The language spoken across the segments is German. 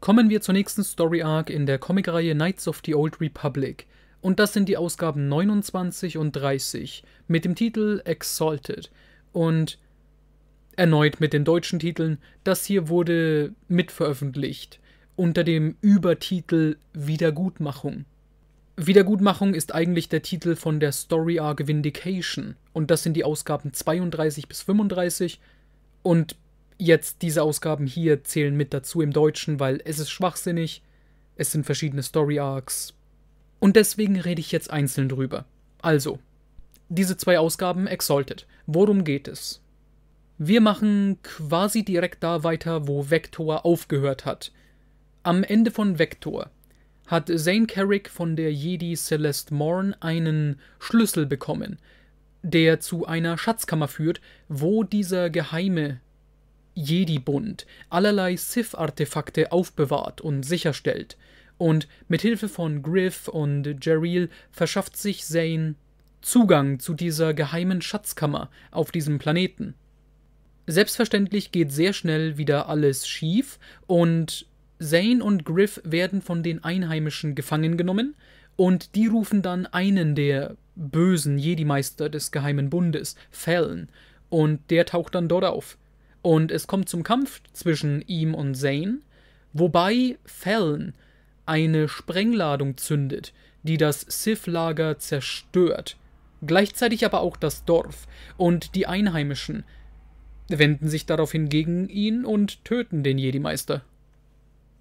Kommen wir zur nächsten Story Arc in der Comicreihe Knights of the Old Republic. Und das sind die Ausgaben 29 und 30 mit dem Titel Exalted. Und erneut mit den deutschen Titeln, das hier wurde mitveröffentlicht unter dem Übertitel Wiedergutmachung. Wiedergutmachung ist eigentlich der Titel von der Story Arc Vindication und das sind die Ausgaben 32 bis 35 und jetzt diese Ausgaben hier zählen mit dazu im Deutschen, weil es ist schwachsinnig, es sind verschiedene Story Arcs. Und deswegen rede ich jetzt einzeln drüber. Also, diese zwei Ausgaben Exalted. Worum geht es? Wir machen quasi direkt da weiter, wo Vector aufgehört hat. Am Ende von Vector hat Zane Carrick von der Jedi Celeste Morn einen Schlüssel bekommen, der zu einer Schatzkammer führt, wo dieser geheime Jedi-Bund allerlei Sith-Artefakte aufbewahrt und sicherstellt, und mit Hilfe von Griff und Jareel verschafft sich Zane Zugang zu dieser geheimen Schatzkammer auf diesem Planeten. Selbstverständlich geht sehr schnell wieder alles schief und Zane und Griff werden von den Einheimischen gefangen genommen und die rufen dann einen der bösen Jedi-Meister des Geheimen Bundes, Fallon, und der taucht dann dort auf. Und es kommt zum Kampf zwischen ihm und Zane, wobei Fallon eine Sprengladung zündet, die das Sith-Lager zerstört, gleichzeitig aber auch das Dorf und die Einheimischen wenden sich daraufhin gegen ihn und töten den Jedi-Meister.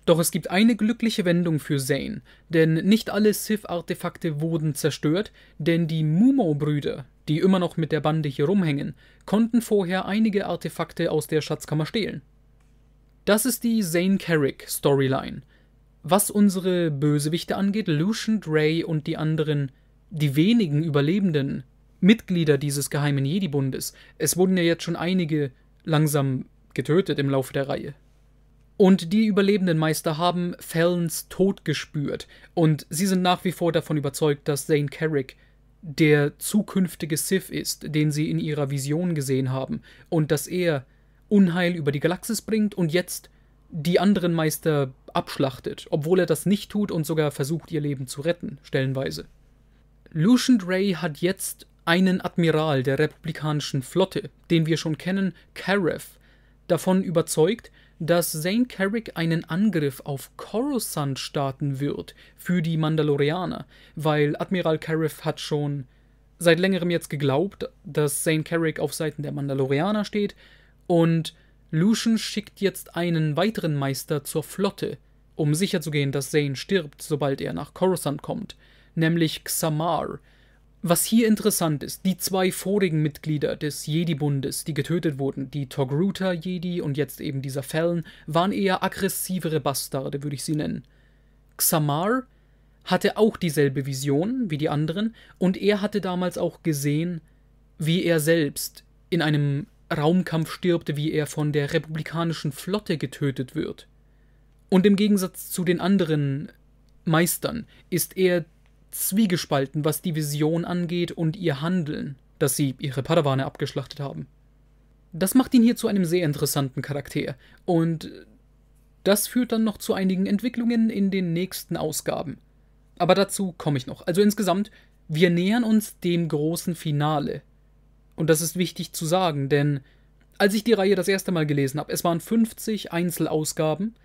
Doch es gibt eine glückliche Wendung für Zane, denn nicht alle Sith-Artefakte wurden zerstört, denn die Mumo-Brüder, die immer noch mit der Bande hier rumhängen, konnten vorher einige Artefakte aus der Schatzkammer stehlen. Das ist die Zane Carrick Storyline. Was unsere Bösewichte angeht, Lucian Ray und die anderen, die wenigen Überlebenden, Mitglieder dieses geheimen Jedi-Bundes, es wurden ja jetzt schon einige langsam getötet im Laufe der Reihe, und die überlebenden Meister haben Fallons Tod gespürt und sie sind nach wie vor davon überzeugt, dass Zane Carrick der zukünftige Sith ist, den sie in ihrer Vision gesehen haben und dass er Unheil über die Galaxis bringt und jetzt die anderen Meister abschlachtet, obwohl er das nicht tut und sogar versucht, ihr Leben zu retten, stellenweise. Lucian Ray hat jetzt einen Admiral der republikanischen Flotte, den wir schon kennen, Kareth, davon überzeugt, dass Zane Carrick einen Angriff auf Coruscant starten wird für die Mandalorianer, weil Admiral Carriff hat schon seit längerem jetzt geglaubt, dass Zane Carrick auf Seiten der Mandalorianer steht und Lucian schickt jetzt einen weiteren Meister zur Flotte, um sicherzugehen, dass Zane stirbt, sobald er nach Coruscant kommt, nämlich Xamar, was hier interessant ist, die zwei vorigen Mitglieder des Jedi-Bundes, die getötet wurden, die Togruta-Jedi und jetzt eben dieser Fallon, waren eher aggressivere Bastarde, würde ich sie nennen. Xamar hatte auch dieselbe Vision wie die anderen und er hatte damals auch gesehen, wie er selbst in einem Raumkampf stirbte, wie er von der republikanischen Flotte getötet wird. Und im Gegensatz zu den anderen Meistern ist er zwiegespalten, was die Vision angeht und ihr Handeln, dass sie ihre Padawane abgeschlachtet haben. Das macht ihn hier zu einem sehr interessanten Charakter und das führt dann noch zu einigen Entwicklungen in den nächsten Ausgaben. Aber dazu komme ich noch. Also insgesamt, wir nähern uns dem großen Finale. Und das ist wichtig zu sagen, denn als ich die Reihe das erste Mal gelesen habe, es waren 50 Einzelausgaben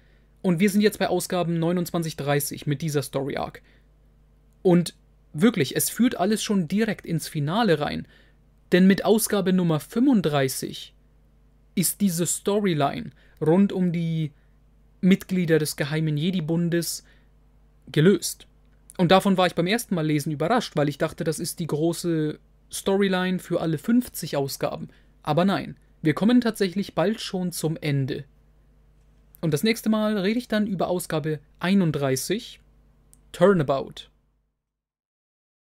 und wir sind jetzt bei Ausgaben 29, 30 mit dieser Story Arc. Und wirklich, es führt alles schon direkt ins Finale rein. Denn mit Ausgabe Nummer 35 ist diese Storyline rund um die Mitglieder des Geheimen Jedi-Bundes gelöst. Und davon war ich beim ersten Mal lesen überrascht, weil ich dachte, das ist die große Storyline für alle 50 Ausgaben. Aber nein, wir kommen tatsächlich bald schon zum Ende. Und das nächste Mal rede ich dann über Ausgabe 31, Turnabout.